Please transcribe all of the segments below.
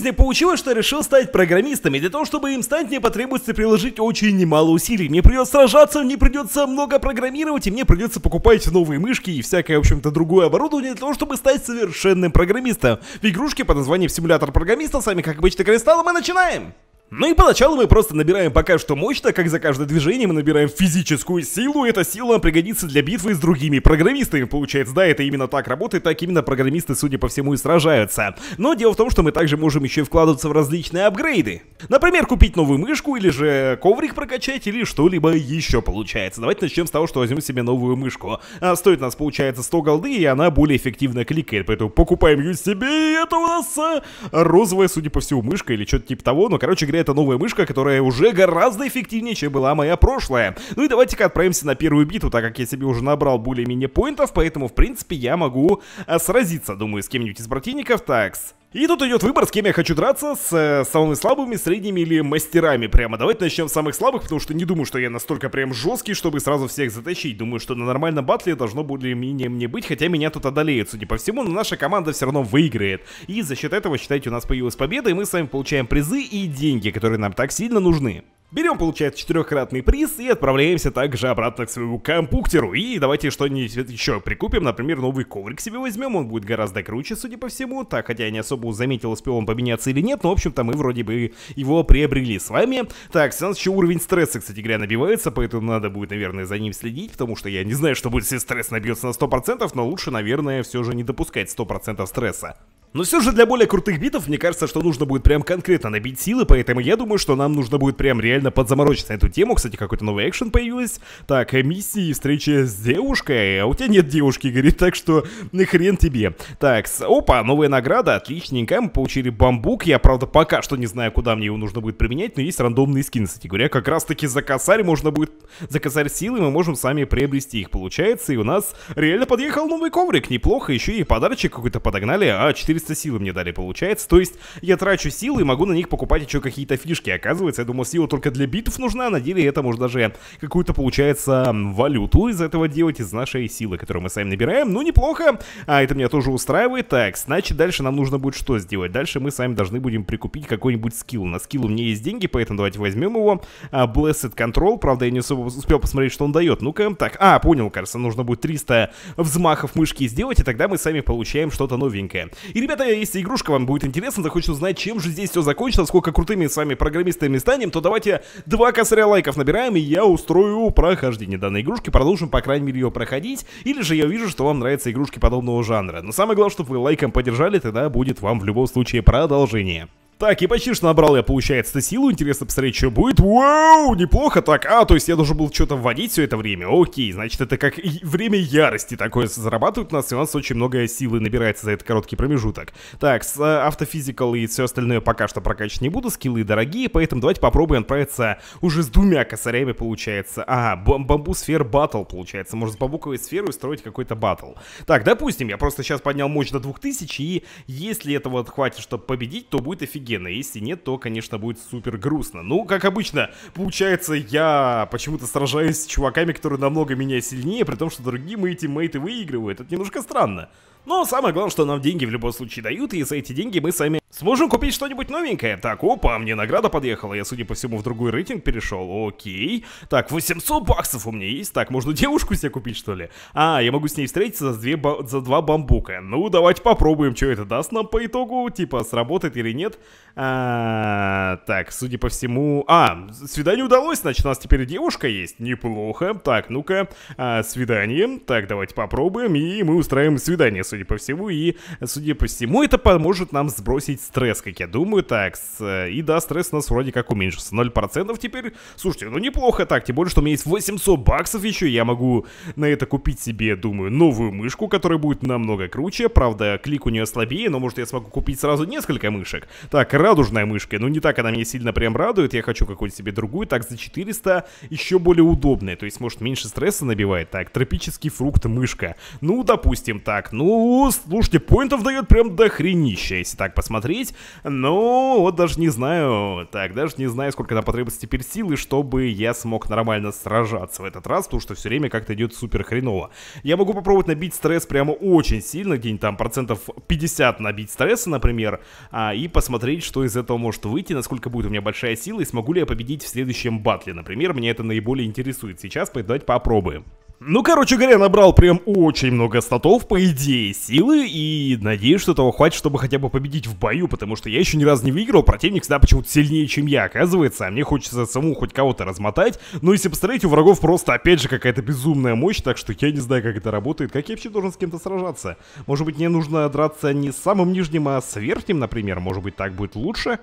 жизни получилось, что решил стать программистом, и для того, чтобы им стать, мне потребуется приложить очень немало усилий. Мне придется сражаться, мне придется много программировать, и мне придется покупать новые мышки и всякое, в общем-то, другое оборудование для того, чтобы стать совершенным программистом. В игрушке под названием «Симулятор программиста» с вами, как обычно, Кристалл, мы начинаем! Ну и поначалу мы просто набираем пока что мощь, так как за каждое движение мы набираем физическую силу, эта сила пригодится для битвы с другими программистами, получается, да, это именно так работает, так именно программисты, судя по всему, и сражаются. Но дело в том, что мы также можем еще вкладываться в различные апгрейды. Например, купить новую мышку, или же коврик прокачать, или что-либо еще получается. Давайте начнем с того, что возьмем себе новую мышку. А стоит нас, получается, 100 голды, и она более эффективно кликает, поэтому покупаем ее себе, и это у нас а, розовая, судя по всему, мышка, или что-то типа того, но, ну, короче говоря, это новая мышка, которая уже гораздо эффективнее, чем была моя прошлая. Ну и давайте-ка отправимся на первую битву, так как я себе уже набрал более-менее поинтов, поэтому, в принципе, я могу а, сразиться, думаю, с кем-нибудь из противников. Такс. И тут идет выбор, с кем я хочу драться, с э, самыми слабыми, средними или мастерами прямо. Давайте начнем с самых слабых, потому что не думаю, что я настолько прям жесткий, чтобы сразу всех затащить. Думаю, что на нормальном батле должно более-менее мне быть, хотя меня тут одолеют, судя по всему, но наша команда все равно выиграет. И за счет этого, считайте, у нас появилась победа, и мы с вами получаем призы и деньги, которые нам так сильно нужны. Берем, получается, четырехкратный приз и отправляемся также обратно к своему компуктеру. И давайте что-нибудь еще прикупим, например, новый коврик себе возьмем, он будет гораздо круче, судя по всему. Так, хотя я не особо заметил, успел он поменяться или нет, но, в общем-то, мы вроде бы его приобрели с вами. Так, сейчас еще уровень стресса, кстати говоря, набивается, поэтому надо будет, наверное, за ним следить, потому что я не знаю, что будет, если стресс набьется на 100%, но лучше, наверное, все же не допускать 100% стресса. Но все же для более крутых битов, мне кажется, что нужно будет прям конкретно набить силы, поэтому я думаю, что нам нужно будет прям реально подзаморочиться на эту тему. Кстати, какой-то новый экшен появилась. Так, э, миссии, встреча с девушкой, а у тебя нет девушки, говорит, так что хрен тебе. Так, опа, новая награда, отличненько, мы получили бамбук, я, правда, пока что не знаю, куда мне его нужно будет применять, но есть рандомные скины, кстати говоря, как раз-таки за косарь можно будет, за косарь силы мы можем сами приобрести их, получается, и у нас реально подъехал новый коврик, неплохо, еще и подарочек какой-то подогнали, а 4 400 силы мне дали, получается. То есть я трачу силы и могу на них покупать еще какие-то фишки. Оказывается, я думал, сила только для битв нужна, на деле это может даже какую-то, получается, валюту из этого делать, из нашей силы, которую мы сами набираем. Ну, неплохо, а это меня тоже устраивает. Так, значит, дальше нам нужно будет что сделать? Дальше мы сами должны будем прикупить какой-нибудь скилл. На скилл у меня есть деньги, поэтому давайте возьмем его. Uh, Blessed Control, правда, я не особо успел посмотреть, что он дает. Ну-ка, так, а, понял, кажется, нужно будет 300 взмахов мышки сделать, и тогда мы сами получаем что-то новенькое. И, Ребята, если игрушка вам будет интересна, захочется узнать, чем же здесь все закончилось, сколько крутыми с вами программистами станем, то давайте два косаря лайков набираем, и я устрою прохождение данной игрушки, продолжим, по крайней мере, ее проходить, или же я вижу, что вам нравятся игрушки подобного жанра. Но самое главное, чтобы вы лайком поддержали, тогда будет вам в любом случае продолжение. Так, и почти что набрал я, получается, силу. Интересно посмотреть, что будет. Вау, неплохо так. А, то есть я должен был что-то вводить все это время. Окей, значит, это как время ярости такое зарабатывает у нас. И у нас очень много силы набирается за этот короткий промежуток. Так, с э, автофизикал и все остальное пока что прокачать не буду. Скиллы дорогие, поэтому давайте попробуем отправиться уже с двумя косарями, получается. А, бам сфер батл, получается. Может, с бамбуковой сферы устроить какой-то батл. Так, допустим, я просто сейчас поднял мощь до 2000, и если этого вот хватит, чтобы победить, то будет офигенно офигенно. Если нет, то, конечно, будет супер грустно. Ну, как обычно, получается, я почему-то сражаюсь с чуваками, которые намного меня сильнее, при том, что другие мои тиммейты выигрывают. Это немножко странно. Но самое главное, что нам деньги в любом случае дают, и за эти деньги мы сами сможем купить что-нибудь новенькое. Так, опа, мне награда подъехала, я, судя по всему, в другой рейтинг перешел, окей. Так, 800 баксов у меня есть, так, можно девушку себе купить, что ли? А, я могу с ней встретиться за, две ба за два бамбука. Ну, давайте попробуем, что это даст нам по итогу, типа, сработает или нет. А, так, судя по всему... А, свидание удалось, значит, у нас теперь девушка есть, неплохо. Так, ну-ка, а, свидание, так, давайте попробуем, и мы устраиваем свидание судя по всему, и, судя по всему, это поможет нам сбросить стресс, как я думаю, так, э, и да, стресс у нас вроде как уменьшился, 0% теперь, слушайте, ну неплохо так, тем более, что у меня есть 800 баксов еще, я могу на это купить себе, думаю, новую мышку, которая будет намного круче, правда, клик у нее слабее, но может я смогу купить сразу несколько мышек, так, радужная мышка, ну не так она меня сильно прям радует, я хочу какую-нибудь себе другую, так, за 400 еще более удобная, то есть, может, меньше стресса набивает, так, тропический фрукт мышка, ну, допустим, так, ну, ну, слушайте, поинтов дает прям до хренища, если так посмотреть. Ну, вот даже не знаю, так, даже не знаю, сколько нам потребуется теперь силы, чтобы я смог нормально сражаться в этот раз, потому что все время как-то идет супер хреново. Я могу попробовать набить стресс прямо очень сильно, где-нибудь там процентов 50 набить стресса, например, а, и посмотреть, что из этого может выйти, насколько будет у меня большая сила, и смогу ли я победить в следующем батле, например. Меня это наиболее интересует сейчас, поэтому давайте попробуем. Ну, короче говоря, набрал прям очень много статов, по идее, силы, и надеюсь, что этого хватит, чтобы хотя бы победить в бою, потому что я еще ни разу не выиграл, противник всегда почему-то сильнее, чем я, оказывается, а мне хочется саму хоть кого-то размотать, но если посмотреть, у врагов просто, опять же, какая-то безумная мощь, так что я не знаю, как это работает, как я вообще должен с кем-то сражаться. Может быть, мне нужно драться не с самым нижним, а с верхним, например, может быть, так будет лучше?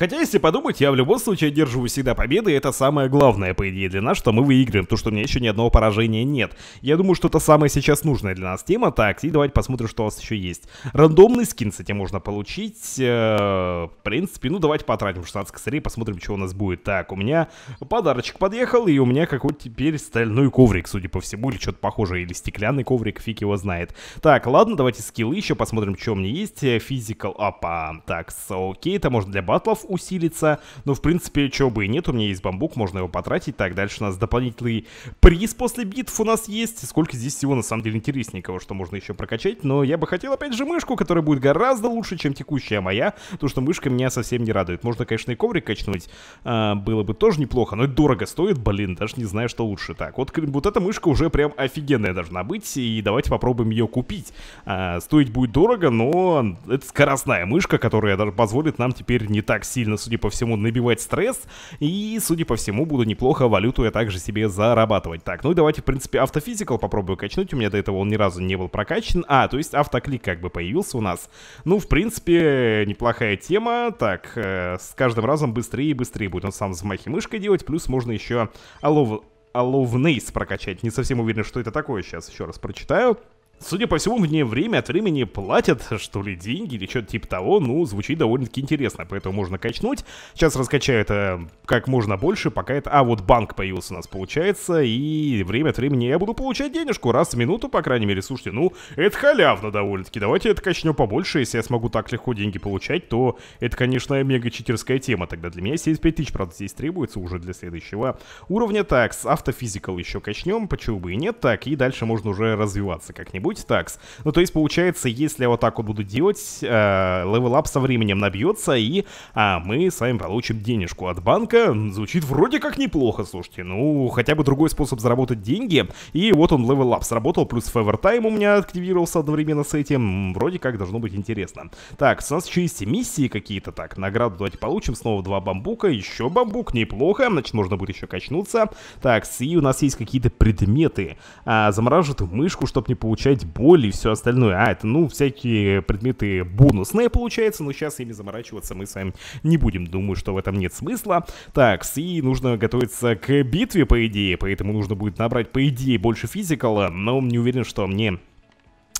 Хотя, если подумать, я в любом случае держу всегда победы, и это самое главное, по идее, для нас, что мы выиграем, то, что у меня еще ни одного поражения нет. Я думаю, что это самая сейчас нужная для нас тема. Так, и давайте посмотрим, что у нас еще есть. Рандомный скин, кстати, можно получить. Э, в принципе, ну давайте потратим 16 косарей, посмотрим, что у нас будет. Так, у меня подарочек подъехал, и у меня какой-то теперь стальной коврик, судя по всему, или что-то похожее, или стеклянный коврик, фиг его знает. Так, ладно, давайте скиллы еще посмотрим, что у меня есть. Физикал, э, апа, так, окей, это можно для батлов усилится. Но, ну, в принципе, чего бы и нет, у меня есть бамбук, можно его потратить. Так, дальше у нас дополнительный приз после битв у нас есть. Сколько здесь всего, на самом деле, интересненького, что можно еще прокачать. Но я бы хотел, опять же, мышку, которая будет гораздо лучше, чем текущая моя. Потому что мышка меня совсем не радует. Можно, конечно, и коврик качнуть. А, было бы тоже неплохо, но это дорого стоит, блин, даже не знаю, что лучше. Так, вот, вот эта мышка уже прям офигенная должна быть. И давайте попробуем ее купить. А, стоить будет дорого, но это скоростная мышка, которая даже позволит нам теперь не так сильно, судя по всему, набивать стресс. И, судя по всему, буду неплохо валюту я также себе зарабатывать. Так, ну и давайте, в принципе, автофизикал попробую качнуть. У меня до этого он ни разу не был прокачан. А, то есть автоклик как бы появился у нас. Ну, в принципе, неплохая тема. Так, э, с каждым разом быстрее и быстрее будет он сам взмахи мышкой делать. Плюс можно еще алов... аловнейс прокачать. Не совсем уверен, что это такое. Сейчас еще раз прочитаю. Судя по всему, мне время от времени платят, что ли, деньги или что-то типа того. Ну, звучит довольно-таки интересно, поэтому можно качнуть. Сейчас раскачаю это как можно больше, пока это... А, вот банк появился у нас, получается, и время от времени я буду получать денежку раз в минуту, по крайней мере. Слушайте, ну, это халявно довольно-таки. Давайте это качнем побольше. Если я смогу так легко деньги получать, то это, конечно, мега-читерская тема. Тогда для меня 75 тысяч, правда, здесь требуется уже для следующего уровня. Так, с автофизикал еще качнем, почему бы и нет. Так, и дальше можно уже развиваться как-нибудь какой-то такс. Ну, то есть, получается, если я вот так вот буду делать, э, левелап со временем набьется, и а, мы с вами получим денежку от банка. Звучит вроде как неплохо, слушайте. Ну, хотя бы другой способ заработать деньги. И вот он, левелап сработал, плюс февертайм у меня активировался одновременно с этим. Вроде как должно быть интересно. Так, у нас еще есть миссии какие-то. Так, награду давайте получим. Снова два бамбука, еще бамбук, неплохо. Значит, можно будет еще качнуться. Так, и у нас есть какие-то предметы. А, замораживают мышку, чтобы не получать быть боль и все остальное. А, это, ну, всякие предметы бонусные, получается, но сейчас ими заморачиваться мы с вами не будем. Думаю, что в этом нет смысла. Так, и нужно готовиться к битве, по идее, поэтому нужно будет набрать, по идее, больше физикала, но не уверен, что мне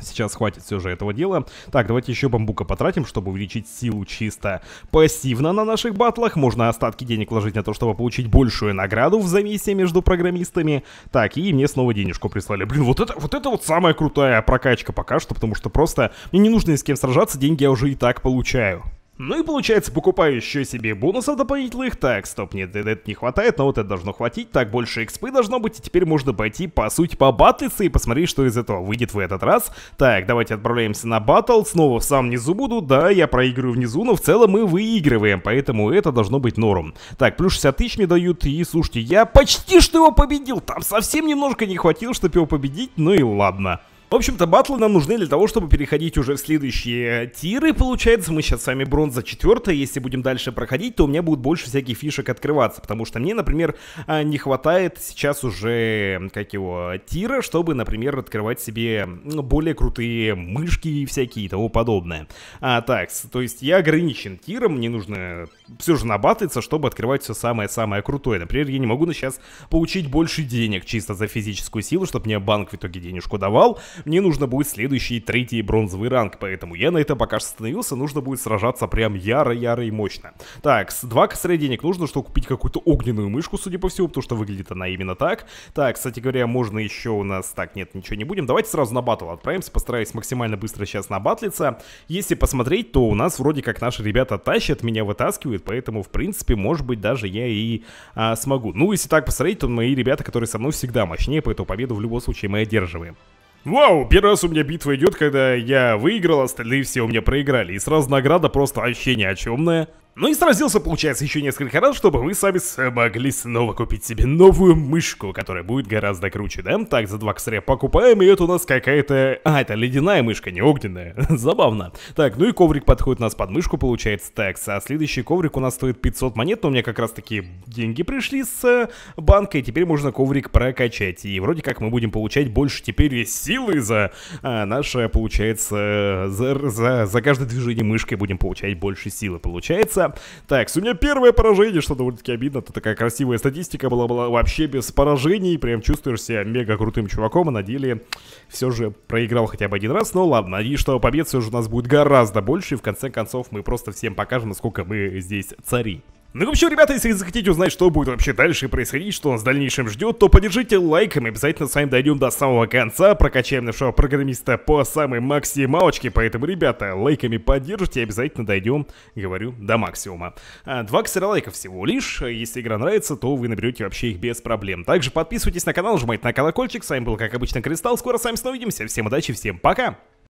Сейчас хватит все же этого дела. Так, давайте еще бамбука потратим, чтобы увеличить силу чисто пассивно на наших батлах. Можно остатки денег вложить на то, чтобы получить большую награду в замесе между программистами. Так, и мне снова денежку прислали. Блин, вот это вот, это вот самая крутая прокачка пока что, потому что просто мне не нужно ни с кем сражаться, деньги я уже и так получаю. Ну и получается, покупаю еще себе бонусов дополнительных. Так, стоп, нет, это не хватает, но вот это должно хватить. Так, больше экспы должно быть, и теперь можно пойти, по сути, по баттлице и посмотреть, что из этого выйдет в этот раз. Так, давайте отправляемся на баттл. Снова в самом низу буду. Да, я проигрываю внизу, но в целом мы выигрываем, поэтому это должно быть норм. Так, плюс 60 тысяч мне дают, и слушайте, я почти что его победил. Там совсем немножко не хватило, чтобы его победить, ну и ладно. В общем-то, батлы нам нужны для того, чтобы переходить уже в следующие э, тиры. Получается, мы сейчас с вами бронза четвертая. Если будем дальше проходить, то у меня будет больше всяких фишек открываться. Потому что мне, например, э, не хватает сейчас уже, как его, тира, чтобы, например, открывать себе ну, более крутые мышки и всякие и тому подобное. А, так, то есть я ограничен тиром, мне нужно все же набататься, чтобы открывать все самое-самое крутое. Например, я не могу на сейчас получить больше денег чисто за физическую силу, чтобы мне банк в итоге денежку давал мне нужно будет следующий третий бронзовый ранг, поэтому я на это пока что остановился, нужно будет сражаться прям яро-яро и мощно. Так, с два косаря денег нужно, чтобы купить какую-то огненную мышку, судя по всему, потому что выглядит она именно так. Так, кстати говоря, можно еще у нас... Так, нет, ничего не будем. Давайте сразу на батл отправимся, постараюсь максимально быстро сейчас набатлиться. Если посмотреть, то у нас вроде как наши ребята тащат, меня вытаскивают, поэтому, в принципе, может быть, даже я и а, смогу. Ну, если так посмотреть, то мои ребята, которые со мной всегда мощнее, поэтому победу в любом случае мы одерживаем. Вау, первый раз у меня битва идет, когда я выиграл, остальные все у меня проиграли. И сразу награда просто вообще ни о чемная. Ну и сразился, получается, еще несколько раз, чтобы вы сами смогли снова купить себе новую мышку, которая будет гораздо круче, да? Так, за два косаря покупаем, и это у нас какая-то... А, это ледяная мышка, не огненная. Забавно. Так, ну и коврик подходит у нас под мышку, получается. Так, а следующий коврик у нас стоит 500 монет, но у меня как раз таки деньги пришли с э, банка, и теперь можно коврик прокачать. И вроде как мы будем получать больше теперь силы за а, наше, получается, э, за, за, за каждое движение мышкой будем получать больше силы, получается. Ладно. Так, у меня первое поражение, что довольно-таки обидно. Это такая красивая статистика была, была вообще без поражений. Прям чувствуешь себя мега крутым чуваком, и а на деле все же проиграл хотя бы один раз. Но ну ладно, и что побед все же у нас будет гораздо больше. И в конце концов мы просто всем покажем, насколько мы здесь цари. Ну и вообще, ребята, если захотите узнать, что будет вообще дальше происходить, что нас в дальнейшем ждет, то поддержите лайком, обязательно с вами дойдем до самого конца, прокачаем нашего программиста по самой максималочке, поэтому, ребята, лайками поддержите, обязательно дойдем, говорю, до максимума. А, два косаря лайков всего лишь, если игра нравится, то вы наберете вообще их без проблем. Также подписывайтесь на канал, нажимайте на колокольчик, с вами был, как обычно, Кристалл, скоро с вами снова увидимся, всем удачи, всем пока!